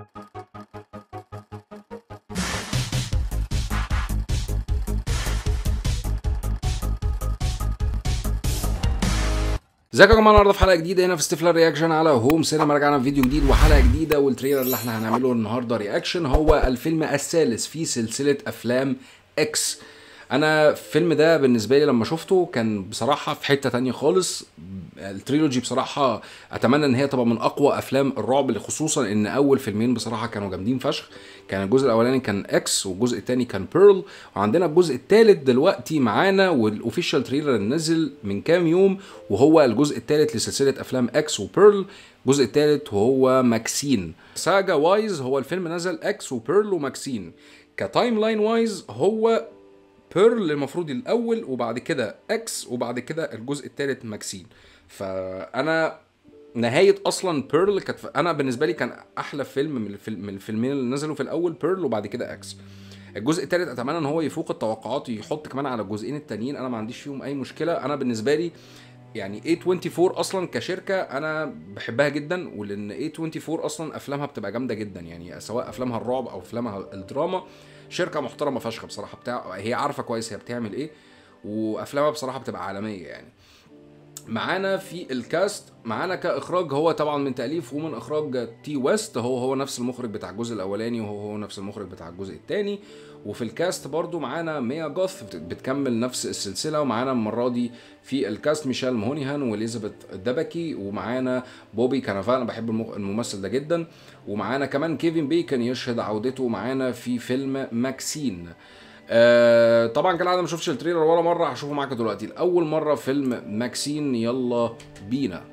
ازيكم يا جماعه النهارده في حلقه جديده هنا في استفلار رياكشن على هوم سينما رجعنا في فيديو جديد وحلقه جديده والتريلر اللي احنا هنعمله النهارده رياكشن هو الفيلم الثالث في سلسله افلام اكس انا الفيلم ده بالنسبه لي لما شفته كان بصراحه في حته تانية خالص التريلوجي بصراحه اتمنى ان هي تبقى من اقوى افلام الرعب اللي خصوصا ان اول فيلمين بصراحه كانوا جامدين فشخ كان الجزء الاولاني كان اكس والجزء الثاني كان بيرل وعندنا الجزء الثالث دلوقتي معانا والاوفيشال تريلر نزل من كام يوم وهو الجزء الثالث لسلسله افلام اكس وبيرل الجزء الثالث وهو ماكسين ساجا وايز هو الفيلم نزل اكس وبيرل وماكسين كتايم لاين وايز هو بيرل المفروض الاول وبعد كده اكس وبعد كده الجزء الثالث ماكسين فانا نهايه اصلا بيرل كانت انا بالنسبه لي كان احلى فيلم من الفيلم من الفيلمين اللي نزلوا في الاول بيرل وبعد كده اكس الجزء الثالث اتمنى ان هو يفوق التوقعات يحط كمان على الجزئين التانيين انا ما عنديش فيهم اي مشكله انا بالنسبه لي يعني A24 اصلا كشركه انا بحبها جدا ولان A24 اصلا افلامها بتبقى جامده جدا يعني سواء افلامها الرعب او افلامها الدراما شركه محترمه فشخه بصراحه بتاع هي عارفه كويس هي بتعمل ايه وافلامها بصراحه بتبقى عالميه يعني معانا في الكاست معانا كاخراج هو طبعا من تاليف ومن اخراج تي ويست هو هو نفس المخرج بتاع الجزء الاولاني وهو هو نفس المخرج بتاع الجزء الثاني وفي الكاست برضو معانا ميا جوث بتكمل نفس السلسله ومعانا المره دي في الكاست ميشيل مهونيهان واليزابيث دبكي ومعانا بوبي كانافال انا بحب الممثل ده جدا ومعانا كمان كيفن بيكن يشهد عودته معانا في فيلم ماكسين آه طبعا عادة ما شفتش التريلر ولا مره هشوفه معاكم دلوقتي لاول مره فيلم ماكسين يلا بينا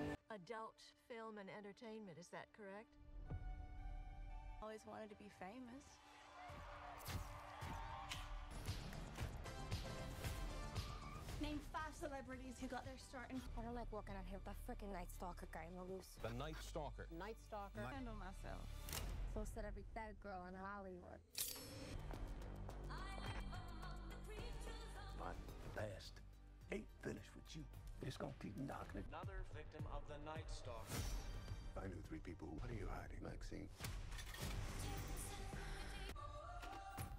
Name five celebrities who got their start in. I don't like walking out here with a freaking Night Stalker guy in the loose. The Night Stalker. Night Stalker. Night. Handle myself. So said every bad girl in Hollywood. past ain't finished with you. It's gonna keep knocking Another victim of the Night Stalker. I knew three people. What are you hiding, Maxine?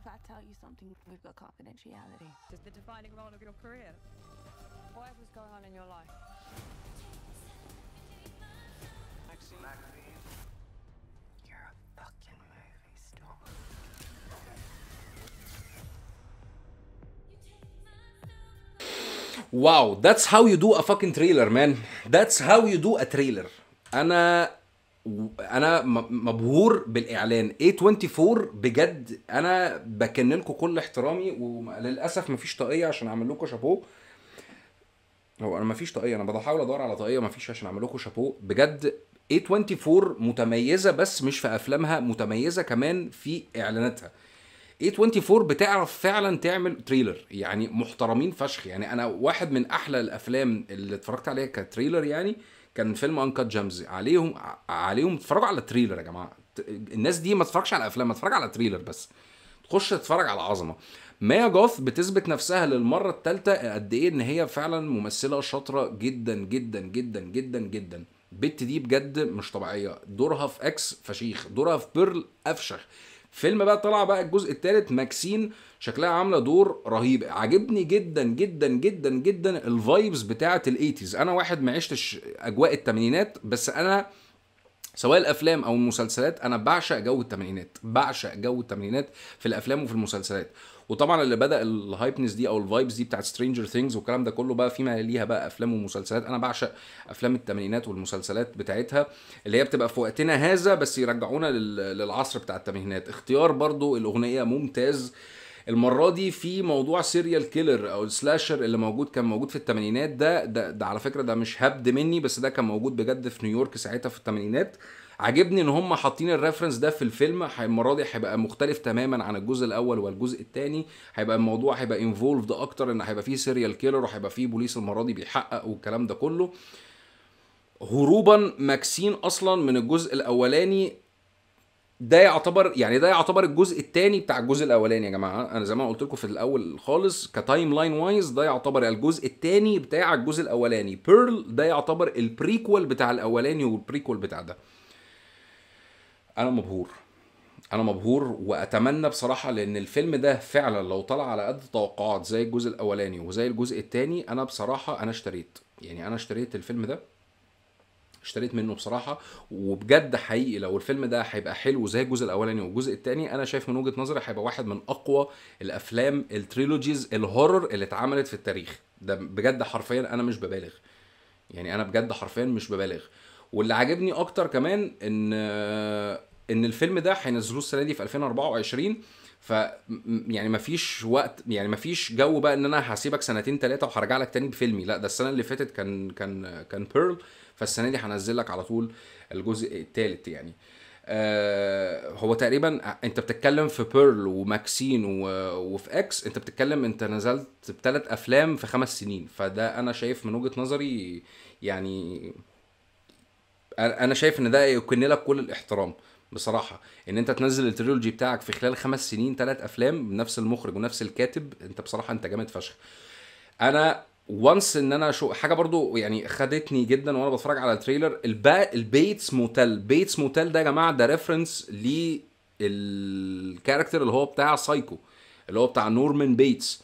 If I tell you something, we've got confidentiality. Just the defining role of your career. Whatever's going on in your life. Maxine. Maxine. واو ذاتس هاو يو دو ا فاكن تريلر مان ذاتس هاو يو دو ا تريلر انا انا مبهور بالاعلان A24 بجد انا بكن لكم كل احترامي وللاسف مفيش طاقيه عشان اعمل لكم شابو هو انا مفيش طاقيه انا بحاول ادور على طاقيه مفيش عشان اعمل لكم شابو بجد A24 متميزه بس مش في افلامها متميزه كمان في اعلاناتها A24 بتعرف فعلا تعمل تريلر يعني محترمين فشخ يعني انا واحد من احلى الافلام اللي اتفرجت عليها كتريلر يعني كان فيلم انكت جيمز عليهم عليهم اتفرجوا على تريلر يا جماعه الناس دي ما تتفرجش على افلام ما تتفرج على تريلر بس تخش تتفرج على عظمه مايا جوث بتثبت نفسها للمره الثالثه قد ايه ان هي فعلا ممثله شاطره جدا جدا جدا جدا جدا البت دي بجد مش طبيعيه دورها في اكس فشيخ دورها في بيرل افشخ فيلم بقى طلع بقى الجزء الثالث ماكسين شكلها عامله دور رهيب عاجبني جدا جدا جدا جدا الفايبز بتاعه الايتيز انا واحد ما عشتش اجواء الثمانينات بس انا سواء الافلام او المسلسلات انا بعشق جو الثمانينات بعشق جو الثمانينات في الافلام وفي المسلسلات وطبعا اللي بدا الهايبنس دي او الفايبس دي بتاعت سترينجر ثينجز والكلام ده كله بقى فيما ليها بقى افلام ومسلسلات انا بعشق افلام الثمانينات والمسلسلات بتاعتها اللي هي بتبقى في وقتنا هذا بس يرجعونا للعصر بتاع الثمانينات اختيار برضو الاغنيه ممتاز المره دي في موضوع سيريال كيلر او السلاشر اللي موجود كان موجود في الثمانينات ده, ده ده على فكره ده مش هبد مني بس ده كان موجود بجد في نيويورك ساعتها في الثمانينات عاجبني ان هم حاطين الريفرنس ده في الفيلم المره دي هيبقى مختلف تماما عن الجزء الاول والجزء الثاني هيبقى الموضوع هيبقى انفولفد اكتر ان هيبقى فيه سيريال كيلر وهيبقى فيه بوليس المره دي بيحقق والكلام ده كله هروبا ماكسين اصلا من الجزء الاولاني ده يعتبر يعني ده يعتبر الجزء الثاني بتاع الجزء الاولاني يا جماعه انا زي ما قلت لكم في الاول خالص كتايم لاين وايز ده يعتبر الجزء الثاني بتاع الجزء الاولاني بيرل ده يعتبر البريكوال بتاع الاولاني والبريكوال بتاع ده انا مبهور انا مبهور واتمنى بصراحه لان الفيلم ده فعلا لو طلع على قد توقعات زي الجزء الاولاني وزي الجزء الثاني انا بصراحه انا اشتريت يعني انا اشتريت الفيلم ده اشتريت منه بصراحه وبجد حقيقي لو الفيلم ده هيبقى حلو زي الجزء الاولاني والجزء الثاني انا شايف من وجهه نظري هيبقى واحد من اقوى الافلام التريلوجيز الهورر اللي اتعملت في التاريخ ده بجد حرفيا انا مش ببالغ يعني انا بجد حرفيا مش ببالغ واللي عاجبني اكتر كمان ان ان الفيلم ده هينزلوه السنه دي في 2024 ف يعني مفيش وقت يعني مفيش جو بقى ان انا هسيبك سنتين ثلاثه وهرجع لك تاني بفيلمي لا ده السنه اللي فاتت كان كان كان بيرل فالسنه دي هنزل لك على طول الجزء الثالث يعني آه هو تقريبا انت بتتكلم في بيرل وماكسين وفي اكس انت بتتكلم انت نزلت بثلاث افلام في خمس سنين فده انا شايف من وجهه نظري يعني انا شايف ان ده يكن لك كل الاحترام بصراحه ان انت تنزل التريلوجي بتاعك في خلال خمس سنين ثلاث افلام بنفس المخرج ونفس الكاتب انت بصراحه انت جامد فشخ انا وانس ان انا شو حاجه برضو يعني خدتني جدا وانا بتفرج على التريلر البا... البيتس موتيل بيتس موتيل ده يا جماعه ده ريفرنس للكاركتر اللي هو بتاع سايكو اللي هو بتاع نورمان بيتس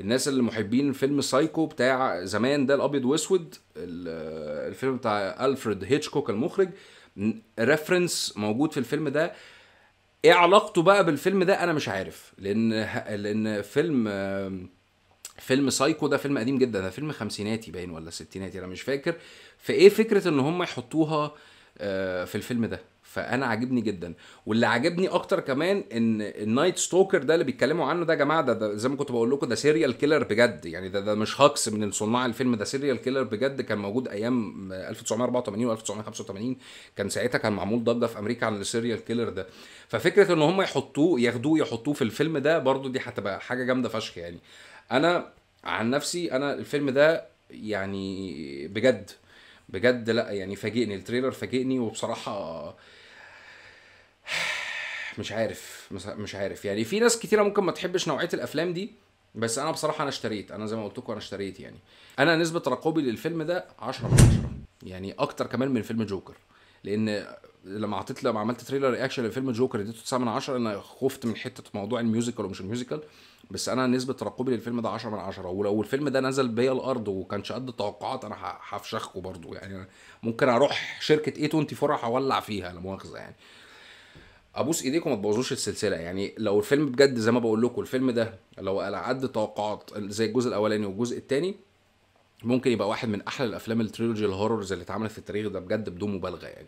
الناس اللي محبين فيلم سايكو بتاع زمان ده الابيض واسود الفيلم بتاع الفريد هيتشكوك المخرج ريفرنس موجود في الفيلم ده ايه علاقته بقى بالفيلم ده انا مش عارف لان لان فيلم فيلم سايكو ده فيلم قديم جدا ده فيلم خمسيناتي باين ولا ستيناتي انا مش فاكر فايه فكره ان هم يحطوها آه، في الفيلم ده فانا عاجبني جدا واللي عاجبني اكتر كمان ان النايت ستوكر ده اللي بيتكلموا عنه ده يا جماعه ده, ده زي ما كنت بقول لكم ده سيريال كيلر بجد يعني ده ده مش هاكس من صناع الفيلم ده سيريال كيلر بجد كان موجود ايام 1984 و 1985 كان ساعتها كان معمول ضجه في امريكا عن السيريال كيلر ده ففكره ان هم يحطوه ياخدوه يحطوه في الفيلم ده برضو دي هتبقى حاجه جامده فشخ يعني انا عن نفسي انا الفيلم ده يعني بجد بجد لا يعني فاجئني التريلر فاجئني وبصراحه مش عارف مش عارف يعني في ناس كتيره ممكن ما تحبش نوعيه الافلام دي بس انا بصراحه انا اشتريت انا زي ما قلت لكم انا اشتريت يعني انا نسبه ترقبي للفيلم ده 10 من 10 يعني اكتر كمان من فيلم جوكر لان لما عطيت لما عملت تريلر رياكشن لفيلم جوكر اديته 9 من 10 انا خفت من حته موضوع الميوزيكال ومش الميوزيكال بس انا نسبه ترقبي للفيلم ده 10 من 10 ولو الفيلم ده نزل بيا الارض وكانش قد التوقعات انا هفشخكم برضه يعني ممكن اروح شركه اي 24 هولع فيها لا مؤاخذه يعني ابوس ايديكم ما تبوظوش السلسله يعني لو الفيلم بجد زي ما بقول لكم الفيلم ده لو على قد توقعات زي الجزء الاولاني والجزء الثاني ممكن يبقى واحد من احلى الافلام التريلوجي الهوررز اللي اتعملت في التاريخ ده بجد بدون مبالغه يعني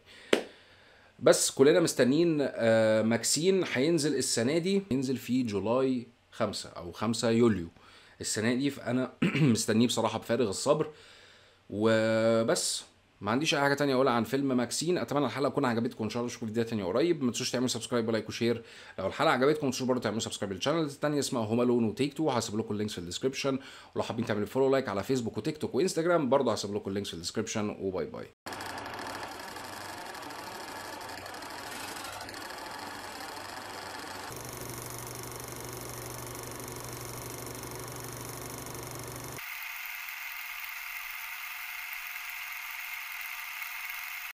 بس كلنا مستنيين آه، ماكسين هينزل السنه دي ينزل في جولاي 5 او 5 يوليو السنه دي فانا مستنيه بصراحه بفارغ الصبر وبس ما عنديش اي حاجه تانية اقولها عن فيلم ماكسين اتمنى الحلقه تكون عجبتكم ان شاء الله اشوفكم في فيديو قريب ما تنسوش تعملوا سبسكرايب ولايك وشير لو الحلقه عجبتكم ما تنسوش برضه تعملوا سبسكرايب للشانل الثانيه اسمها هوم الون وتيك تو هسيب لكم اللينكس في الديسكربشن ولو حابين تعملوا فولو لايك على فيسبوك وتيك توك وانستجرام برضه هسيب لكم اللينكس في الديسكربشن وباي باي